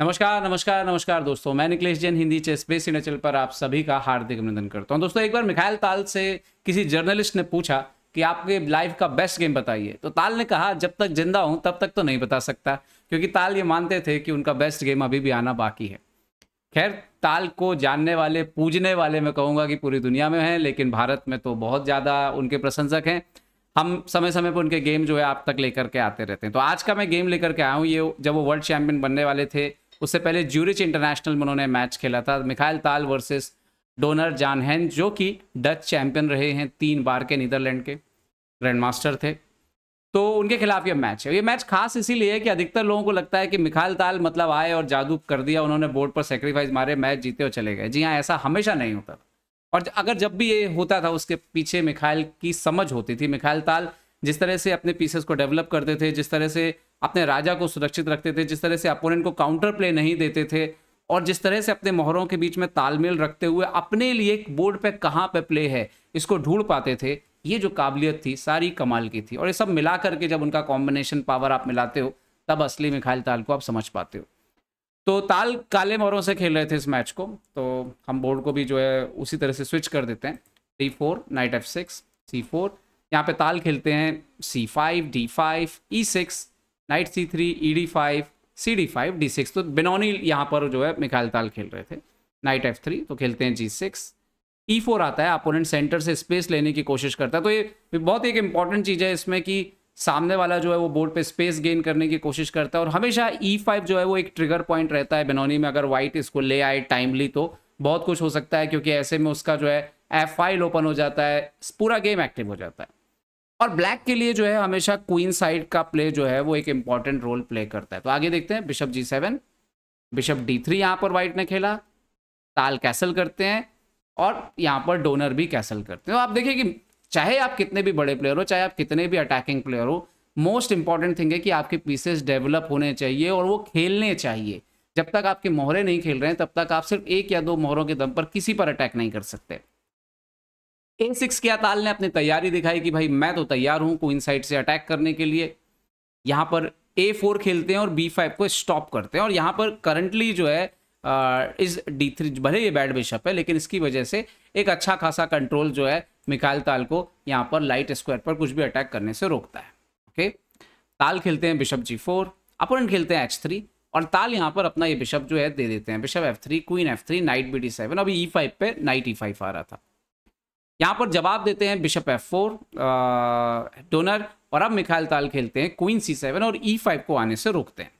नमस्कार नमस्कार नमस्कार दोस्तों मैं Niklesh Jain Hindi chess base channel पर आप सभी का हार्दिक अभिनंदन करता हूं दोस्तों एक बार मिखाइल ताल से किसी जर्नलिस्ट ने पूछा कि आपके लाइफ का बेस्ट गेम बताइए तो ताल ने कहा जब तक जिंदा हूं तब तक तो नहीं बता सकता क्योंकि ताल ये मानते थे कि उनका बेस्ट गेम अभी भी आना बाकी है खैर ताल को जानने वाले पूजने वाले मैं कहूँगा कि पूरी दुनिया में हैं लेकिन भारत में तो बहुत ज़्यादा उनके प्रशंसक हैं हम समय समय पर उनके गेम जो है आप तक लेकर के आते रहते हैं तो आज का मैं गेम लेकर के आया हूँ ये जब वो वर्ल्ड चैम्पियन बनने वाले थे उससे पहले ज्यूरिच इंटरनेशनल में उन्होंने मैच खेला था मिखाइल ताल वर्सेस डोनर जानहैन जो कि डच चैंपियन रहे हैं तीन बार के नीदरलैंड के ग्रैंड मास्टर थे तो उनके खिलाफ ये मैच है ये मैच खास इसीलिए है कि अधिकतर लोगों को लगता है कि मिखाइल ताल मतलब आए और जादू कर दिया उन्होंने बोर्ड पर सेक्रीफाइस मारे मैच जीते और चले गए जी हाँ ऐसा हमेशा नहीं होता और अगर जब भी ये होता था उसके पीछे मिखाइल की समझ होती थी मिखाइल ताल जिस तरह से अपने पीसेस को डेवलप करते थे जिस तरह से अपने राजा को सुरक्षित रखते थे जिस तरह से अपोनेंट को काउंटर प्ले नहीं देते थे और जिस तरह से अपने मोहरों के बीच में तालमेल रखते हुए अपने लिए बोर्ड पे कहाँ पे प्ले है इसको ढूंढ पाते थे ये जो काबिलियत थी सारी कमाल की थी और ये सब मिला करके जब उनका कॉम्बिनेशन पावर आप मिलाते हो तब असली मिखाइल ताल को आप समझ पाते हो तो ताल काले मोहरों से खेल रहे थे इस मैच को तो हम बोर्ड को भी जो है उसी तरह से स्विच कर देते हैं D four knight F six C four यहाँ पे ताल खेलते हैं C five D five E six knight C three E D five C D five D six तो बेनोनी यहाँ पर जो है मिकायल ताल खेल रहे थे नाइट एफ थ्री तो खेलते हैं जी सिक्स ई फोर आता है अपोनेंट सेंटर से स्पेस लेने की कोशिश करता है तो ये बहुत एक इंपॉर्टेंट चीज़ है इसमें कि सामने वाला जो है वो बोर्ड पे स्पेस गेन करने की कोशिश करता है और हमेशा ई फाइव जो है वो एक ट्रिगर पॉइंट रहता है बेनोनी में अगर वाइट इसको ले आए टाइमली तो बहुत कुछ हो सकता है क्योंकि ऐसे में उसका जो है एफ फाइल ओपन हो जाता है पूरा गेम एक्टिव हो जाता है और ब्लैक के लिए जो है हमेशा क्वीन साइड का प्ले जो है वो एक इंपॉर्टेंट रोल प्ले करता है तो आगे देखते हैं bishop g seven bishop d three यहाँ पर वाइट ने खेला ताल कैसल करते हैं और यहाँ पर डोनर भी कैसल करते हैं तो आप देखिए कि चाहे आप कितने भी बड़े प्लेयर हो चाहे आप कितने भी अटैकिंग प्लेयर हो मोस्ट इंपॉर्टेंट थिंग है कि आपके पीसेस डेवलप होने चाहिए और वो खेलने चाहिए जब तक आपके मोहरे नहीं खेल रहे हैं तब तक आप सिर्फ एक या दो मोहरों के दम पर किसी पर अटैक नहीं कर सकते ए सिक्स के अताल ने अपनी तैयारी दिखाई कि भाई मैं तो तैयार हूं क्वीन साइड से अटैक करने के लिए यहाँ पर ए फोर खेलते हैं और बी फाइव को स्टॉप करते हैं और यहाँ पर करंटली जो है इस डी थ्री भले ये बैड बिशप है लेकिन इसकी वजह से एक अच्छा खासा कंट्रोल जो है मिकायल ताल को यहाँ पर लाइट स्क्वायर पर कुछ भी अटैक करने से रोकता है ओके ताल खेलते हैं बिशप जी फोर अपोनेंट खेलते हैं एच थ्री और ताल यहाँ पर अपना ये बिशप जो है दे देते हैं bishop f three queen f three knight b d seven अभी ई फाइव पे नाइट ई फाइव आ रहा था यहाँ पर जवाब देते हैं बिशप एफ फोर डोनर और अब मिखाइल ताल खेलते हैं क्वीन सी सेवन और ई e फाइव को आने से रोकते हैं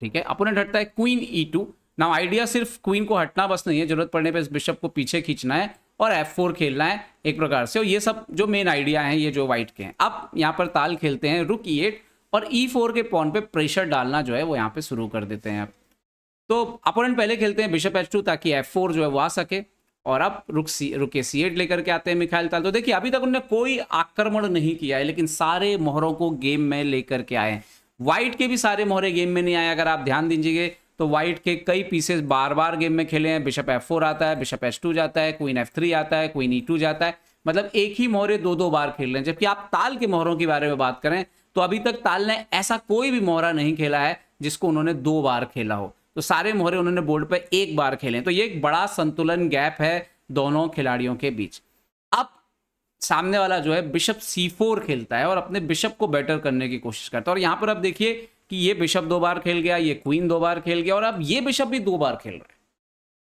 ठीक है अपोनेंट हटता है क्वीन ई टू ना आइडिया सिर्फ क्वीन को हटना बस नहीं है जरूरत पड़ने पे इस बिशप को पीछे खींचना है और एफ फोर खेलना है एक प्रकार से और ये सब जो मेन आइडिया है ये जो वाइट के हैं अब यहाँ पर ताल खेलते हैं रुक ई एट और ई e फोर के पॉन पे प्रेशर डालना जो है वो यहाँ पे शुरू कर देते हैं अब तो अपोनेंट पहले खेलते हैं बिशप एच टू ताकि एफ फोर जो है वो आ सके और अब रुक सी रुके सी लेकर के आते हैं मिखाइल ताल तो देखिए अभी तक उन्होंने कोई आक्रमण नहीं किया है लेकिन सारे मोहरों को गेम में लेकर के आए हैं के भी सारे मोहरे गेम में नहीं आए अगर आप ध्यान दीजिए तो व्हाइट के कई पीसेस बार बार गेम में खेले हैं बिशप एफ फोर आता है बिशप एच टू जाता है क्वीन एफ थ्री आता है क्वीन ई टू जाता है मतलब एक ही मोहरे दो दो बार खेल रहे हैं जबकि आप ताल के मोहरों के बारे में बात करें तो अभी तक ताल ने ऐसा कोई भी मोहरा नहीं खेला है जिसको उन्होंने दो बार खेला हो तो सारे मोहरे उन्होंने बोर्ड पर एक बार खेले तो ये एक बड़ा संतुलन गैप है दोनों खिलाड़ियों के बीच अब सामने वाला जो है बिशप सी फोर खेलता है और अपने बिशप को बेटर करने की कोशिश करता है और यहां पर अब देखिए कि ये बिशप दो बार खेल गया ये क्वीन दो बार खेल गया और अब ये बिशप भी दो बार खेल रहा है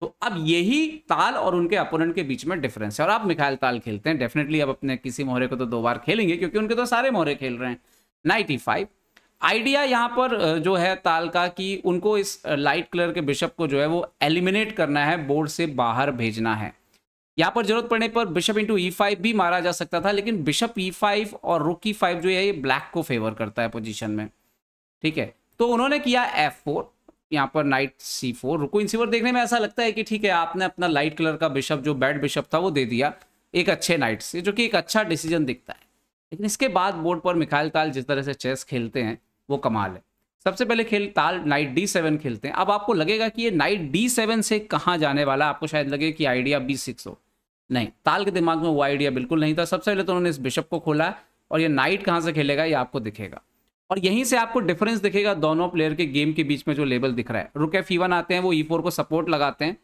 तो अब यही ताल और उनके अपोनेंट के बीच में डिफरेंस है और आप मिखाइल ताल खेलते हैं डेफिनेटली अब अपने किसी मोहरे को तो दो बार खेलेंगे क्योंकि उनके तो सारे मोहरे खेल रहे हैं नाइटी फाइव आइडिया यहाँ पर जो है ताल का कि उनको इस लाइट कलर के बिशप को जो है वो एलिमिनेट करना है बोर्ड से बाहर भेजना है यहाँ पर जरूरत पड़ने पर बिशप इंटू ई फाइव भी मारा जा सकता था लेकिन बिशप ई e फाइव और रुक ई फाइव जो है ये ब्लैक को फेवर करता है पोजीशन में ठीक है तो उन्होंने किया एफ फोर यहाँ पर नाइट सी फोर रुको इन सीवर देखने में ऐसा लगता है कि ठीक है आपने अपना लाइट कलर का बिशप जो बैड बिशप था वो दे दिया एक अच्छे नाइट से जो कि एक अच्छा डिसीजन दिखता है लेकिन इसके बाद बोर्ड पर मिखाइल ताल जिस तरह से चेस खेलते हैं वो कमाल है सबसे पहले खेल ताल नाइट डी सेवन खेलते हैं अब आपको लगेगा कि ये नाइट डी सेवन से कहाँ जाने वाला आपको शायद लगे कि आइडिया बी सिक्स हो नहीं ताल के दिमाग में वो आइडिया बिल्कुल नहीं था सबसे पहले तो उन्होंने इस बिशप को खोला और ये नाइट कहाँ से खेलेगा ये आपको दिखेगा और यहीं से आपको डिफरेंस दिखेगा दोनों प्लेयर के गेम के बीच में जो लेवल दिख रहा है रुके फीवन आते हैं वो ई e को सपोर्ट लगाते हैं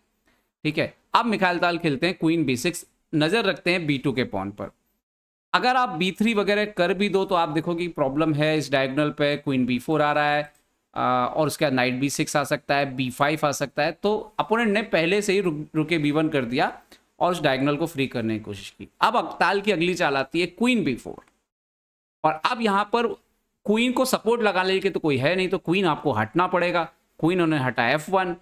ठीक है अब मिखाइल ताल खेलते हैं क्वीन बी नज़र रखते हैं बी के पॉन पर अगर आप बी थ्री वगैरह कर भी दो तो आप देखोगे प्रॉब्लम है इस डायगोनल पे क्वीन बी फोर आ रहा है आ, और उसके बाद नाइट बी सिक्स आ सकता है बी फाइव आ सकता है तो अपोनेंट ने पहले से ही रुके बी वन कर दिया और उस डायगोनल को फ्री करने की कोशिश की अब अक्ताल की अगली चाल आती है क्वीन बी फोर और अब यहाँ पर क्वीन को सपोर्ट लगाने के तो कोई है नहीं तो क्वीन आपको हटना पड़ेगा क्वीन उन्होंने हटाया एफ वन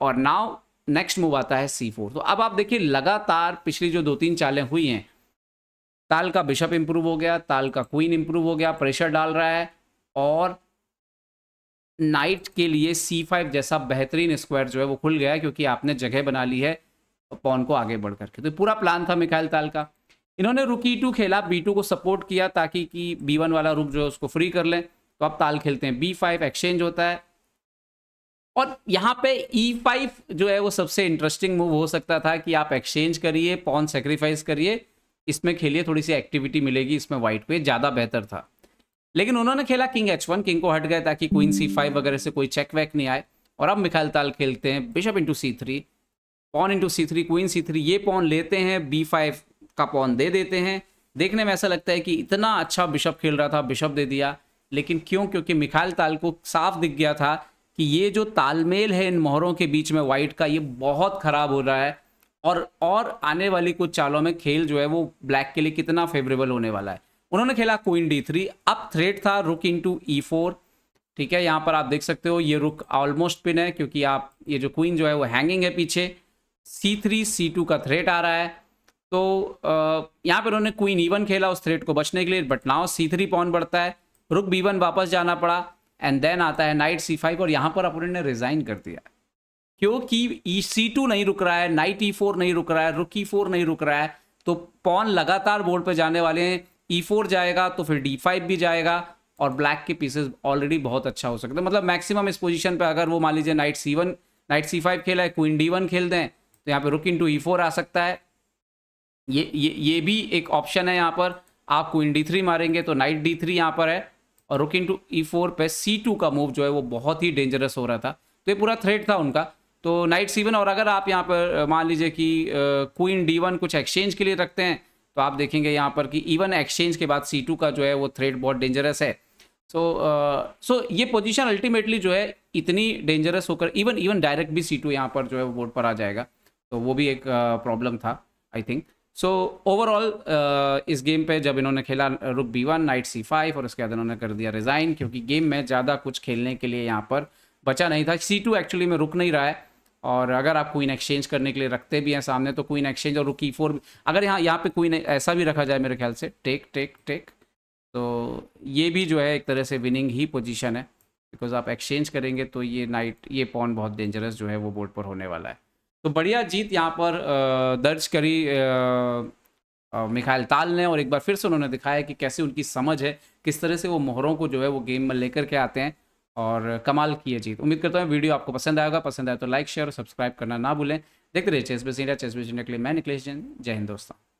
और नाव नेक्स्ट मूव आता है सी फोर तो अब आप देखिए लगातार पिछली जो दो तीन चालें हुई हैं ताल का बिशप इंप्रूव हो गया ताल का क्वीन इंप्रूव हो गया प्रेशर डाल रहा है और नाइट के लिए सी फाइव जैसा बेहतरीन स्क्वायर जो है वो खुल गया है क्योंकि आपने जगह बना ली है पॉन को आगे बढ़ करके तो पूरा प्लान था मिखाइल ताल का इन्होंने रुकी टू खेला बी टू को सपोर्ट किया ताकि कि बी वन वाला रुक जो है उसको फ्री कर लें तो अब ताल खेलते हैं बी फाइव एक्सचेंज होता है और यहाँ पे ई e फाइव जो है वो सबसे इंटरेस्टिंग मूव हो सकता था कि आप एक्सचेंज करिए पॉन सेक्रीफाइस करिए इसमें खेलिए थोड़ी सी एक्टिविटी मिलेगी इसमें वाइट पे ज़्यादा बेहतर था लेकिन उन्होंने खेला किंग एच वन किंग को हट गए ताकि क्वीन सी फाइव वगैरह से कोई चेक वैक नहीं आए और अब मिखाल ताल खेलते हैं bishop into c three pawn into c three queen c three ये पॉन लेते हैं बी फाइव का पॉन दे देते हैं देखने में ऐसा लगता है कि इतना अच्छा बिशप खेल रहा था बिशप दे दिया लेकिन क्यों क्योंकि मिखाल ताल को साफ दिख गया था कि ये जो तालमेल है इन मोहरों के बीच में वाइट का ये बहुत खराब हो रहा है और और आने वाली कुछ चालों में खेल जो है वो ब्लैक के लिए कितना फेवरेबल होने वाला है उन्होंने खेला क्वीन डी थ्री अब थ्रेट था rook in to E four ठीक है यहाँ पर आप देख सकते हो ये रुक ऑलमोस्ट पिन है क्योंकि आप ये जो क्वीन जो है वो हैंगिंग है पीछे सी थ्री सी टू का थ्रेट आ रहा है तो यहाँ पर उन्होंने क्वीन ई वन खेला उस थ्रेट को बचने के लिए but now c three pawn बढ़ता है रुक बी वन वापस जाना पड़ा एंड देन आता है नाइट सी फाइव और यहाँ पर अपोनेंट ने रिजाइन कर दिया है क्योंकि ई सी टू नहीं रुक रहा है नाइट ई फोर नहीं रुक रहा है रुक ई फोर नहीं रुक रहा है तो पॉन लगातार बोर्ड पर जाने वाले हैं ई e फोर जाएगा तो फिर डी फाइव भी जाएगा और ब्लैक के पीसेस ऑलरेडी बहुत अच्छा हो सकता है मतलब मैक्सिमम इस पोजिशन पे अगर वो मान लीजिए knight c one knight c five खेला है क्वीन डी वन खेल दें तो यहाँ पे रुक इन टू ई फोर आ सकता है ये ये ये भी एक ऑप्शन है यहाँ पर आप क्वीन डी थ्री मारेंगे तो नाइट डी थ्री यहाँ पर है और रुक इन टू ई फोर पे सी टू का मूव जो है वो बहुत ही डेंजरस हो रहा था तो ये पूरा थ्रेड था उनका तो नाइट सीवन और अगर आप यहाँ पर मान लीजिए कि क्वीन डी वन कुछ एक्सचेंज के लिए रखते हैं तो आप देखेंगे यहाँ पर कि इवन एक्सचेंज के बाद सी का जो है वो थ्रेड बहुत डेंजरस है so so, so uh, so ये पोजीशन अल्टीमेटली जो है इतनी डेंजरस होकर इवन इवन डायरेक्ट भी सी टू यहाँ पर जो है वो बोर्ड पर आ जाएगा तो वो भी एक प्रॉब्लम uh, था आई थिंक सो ओवरऑल इस गेम पे जब इन्होंने खेला rook b one knight c five और उसके बाद इन्होंने कर दिया रिज़ाइन क्योंकि गेम में ज़्यादा कुछ खेलने के लिए यहाँ पर बचा नहीं था सी एक्चुअली में रुक नहीं रहा है और अगर आप क्वीन एक्सचेंज करने के लिए रखते भी हैं सामने तो क्वीन एक्सचेंज और रुक ई फोर अगर यहाँ यहाँ पे क्वीन ऐसा भी रखा जाए मेरे ख्याल से टेक टेक टेक तो ये भी जो है एक तरह से विनिंग ही पोजीशन है बिकॉज आप एक्सचेंज करेंगे तो ये नाइट ये पॉन बहुत डेंजरस जो है वो बोर्ड पर होने वाला है तो बढ़िया जीत यहाँ पर दर्ज करी मिखाइल ताल ने और एक बार फिर से उन्होंने दिखाया कि कैसे उनकी समझ है किस तरह से वो मोहरों को जो है वो गेम में लेकर के आते हैं और कमाल किए जीत उम्मीद करता हूँ वीडियो आपको पसंद आएगा पसंद आए तो लाइक शेयर और सब्सक्राइब करना ना भूलें देखते रहिए ChessBase India ChessBase India के लिए मैं निकलेश जैन जय हिंद दोस्तों